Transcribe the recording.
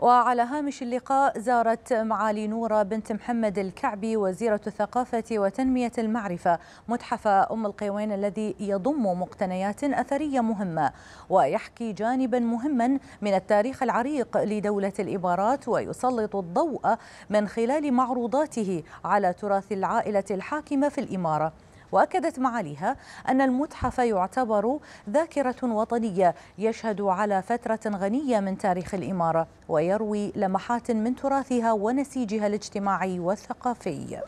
وعلى هامش اللقاء زارت معالي نورة بنت محمد الكعبي وزيرة الثقافة وتنمية المعرفة متحف أم القيوين الذي يضم مقتنيات أثرية مهمة ويحكي جانبا مهما من التاريخ العريق لدولة الإمارات ويسلط الضوء من خلال معروضاته على تراث العائلة الحاكمة في الإمارة وأكدت معاليها أن المتحف يعتبر ذاكرة وطنية يشهد على فترة غنية من تاريخ الإمارة ويروي لمحات من تراثها ونسيجها الاجتماعي والثقافي